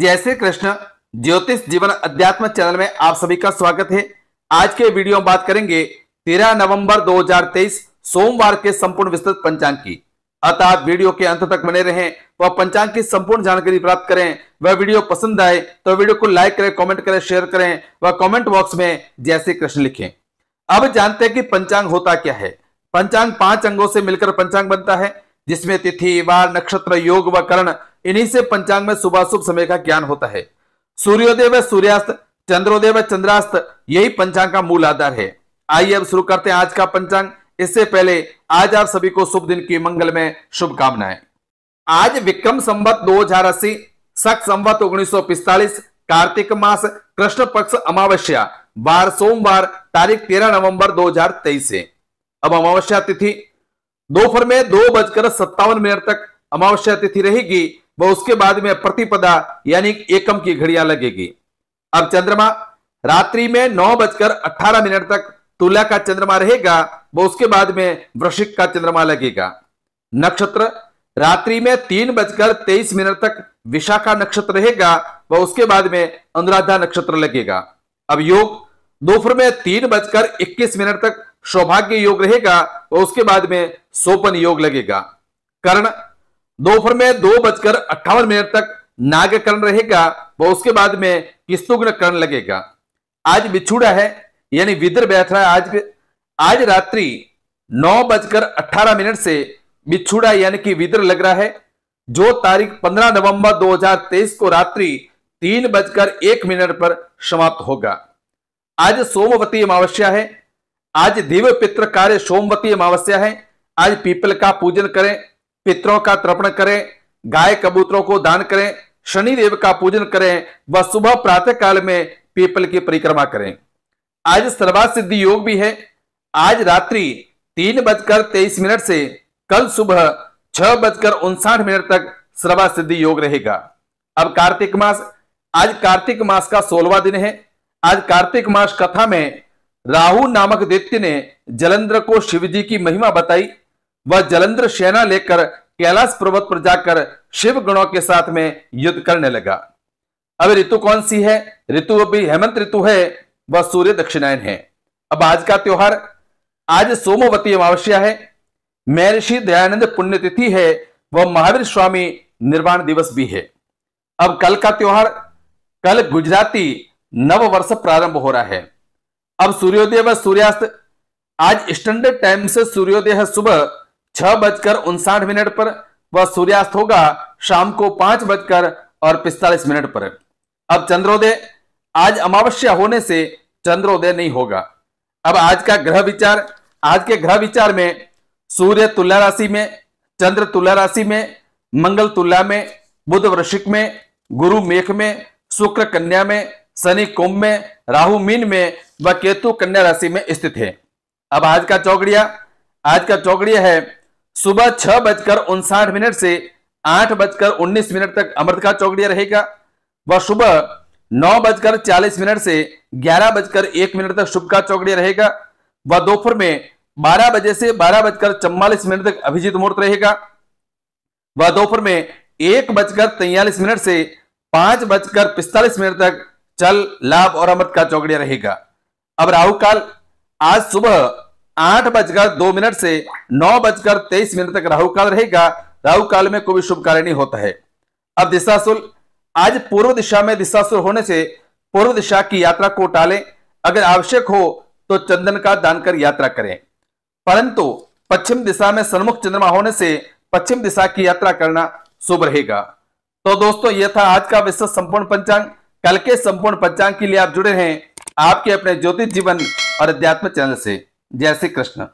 जय श्री कृष्ण ज्योतिष जीवन अध्यात्म चैनल में आप सभी का स्वागत है आज के वीडियो में बात करेंगे 13 नवंबर 2023 सोमवार के संपूर्ण विस्तृत पंचांग की अतः वीडियो के अंत तक बने रहें वह पंचांग की संपूर्ण जानकारी प्राप्त करें वह वीडियो पसंद आए तो वीडियो को लाइक करें कॉमेंट करें शेयर करें व कॉमेंट बॉक्स में जय श्री कृष्ण लिखे अब जानते हैं कि पंचांग होता क्या है पंचांग पांच अंगों से मिलकर पंचांग बनता है जिसमें तिथि वार नक्षत्र योग व कर्ण इन्हीं से पंचांग में सुबह शुभ समय का ज्ञान होता है सूर्योदय व सूर्यास्त चंद्रोदय व चंद्रास्त यही पंचांग का मूल आधार है आइए अब शुरू करते हैं आज का पंचांग इससे पहले आज आप सभी को शुभ दिन की मंगल में शुभकामनाएं आज विक्रम संवत दो हजार अस्सी सख संवत उन्नीस कार्तिक मास कृष्ण पक्ष अमावस्या बार सोमवार तारीख तेरह नवंबर 2023 से अब अमावस्या तिथि दोपहर में दो बजकर सत्तावन मिनट तक अमावस्या तिथि रहेगी व उसके बाद में प्रतिपदा यानी एकम की घड़िया लगेगी अब चंद्रमा रात्रि में नौ बजकर अठारह मिनट तक तुला का चंद्रमा रहेगा व उसके बाद में वृश्चिक का चंद्रमा लगेगा नक्षत्र रात्रि में तीन बजकर तेईस मिनट तक विशाखा नक्षत्र रहेगा व उसके बाद में अनुराधा नक्षत्र लगेगा अब योग दोपहर में तीन बजकर इक्कीस मिनट तक सौभाग्य योग रहेगा व उसके बाद में सोपन योग लगेगा कर्ण दोपहर में दो बजकर अट्ठावन मिनट तक नाग कर्ण रहेगा व उसके बाद में किस्तुग्न कर्ण लगेगा आज बिछुड़ा है यानी विद्र बैठ रहा है आज आज रात्रि नौ बजकर अट्ठारह मिनट से बिछुड़ा यानी कि विद्र लग रहा है जो तारीख पंद्रह नवंबर 2023 को रात्रि तीन बजकर एक मिनट पर समाप्त होगा आज सोमवती अमावस्या है आज दिव्य पित्र कार्य सोमवती अमावस्या है आज पीपल का पूजन करें पितरों का तर्पण करें गाय कबूतरों को दान करें शनि देव का पूजन करें व सुबह प्रातः काल में पीपल की परिक्रमा करें आज सर्वा सिद्धि योग भी है आज रात्रि तीन बजकर तेईस मिनट से कल सुबह छह बजकर उनसाठ मिनट तक सर्वा सिद्धि योग रहेगा अब कार्तिक मास आज कार्तिक मास का सोलवा दिन है आज कार्तिक मास कथा में राहु नामक दैत्य ने जलंधर को शिवजी की महिमा बताई वह जलंधर सेना लेकर कैलाश पर्वत पर जाकर शिव गणों के साथ में युद्ध करने लगा अब ऋतु कौन सी है ऋतु अभी हेमंत ऋतु है वह सूर्य दक्षिणायन है अब आज का त्योहार आज सोमवती अमावस्या है महर्षि दयानंद पुण्यतिथि है वह महावीर स्वामी निर्वाण दिवस भी है अब कल का त्योहार कल गुजराती नव वर्ष प्रारंभ हो रहा है अब सूर्योदय व सूर्यास्त आज स्टैंडर्ड टाइम से सूर्योदय है सुबह छह बजकर उनसाठ मिनट पर वह सूर्यास्त होगा शाम को पांच बजकर और पिस्तालीस मिनट पर अब चंद्रोदय आज अमावस्या होने से चंद्रोदय नहीं होगा अब आज का ग्रह विचार आज के ग्रह विचार में सूर्य तुला राशि में चंद्र तुला राशि में मंगल तुला में बुध वृश्चिक में गुरु मेघ में शुक्र कन्या में शनि कुंभ में राहु मीन में व केतु कन्या राशि में स्थित है अब आज का चौकड़िया आज का चौकड़िया है सुबह छह बजकर उनसाठ मिनट से आठ बजकर उन्नीस मिनट तक अमृत का चौकड़िया रहेगा व सुबह नौ बजकर चालीस मिनट से ग्यारह बजकर एक मिनट तक शुभ का चौकड़िया रहेगा व दोपहर में बारह बजे से बारह बजकर चौवालीस मिनट तक अभिजीत मुहूर्त रहेगा व दोपहर में एक बजकर तैयलीस मिनट से पांच बजकर पिस्तालीस मिनट तक चल लाभ और अमृत का चौकड़िया रहेगा अब राहु काल आज सुबह आठ बजकर दो मिनट से नौ बजकर तेईस मिनट तक राहु काल रहेगा राहु काल में कोई शुभ कार्य नहीं होता है अब दिशाशुल आज पूर्व दिशा में दिशाशुल होने से पूर्व दिशा की यात्रा को टालें अगर आवश्यक हो तो चंदन का दान कर यात्रा करें परंतु पश्चिम दिशा में सन्मुख चंद्रमा होने से पश्चिम दिशा की यात्रा करना शुभ रहेगा तो दोस्तों यह था आज का विश्व संपूर्ण पंचांग कल के संपूर्ण पंचांग के लिए आप जुड़े हैं आपके अपने ज्योतिष जीवन और अध्यात्म चैनल से जय श्री कृष्ण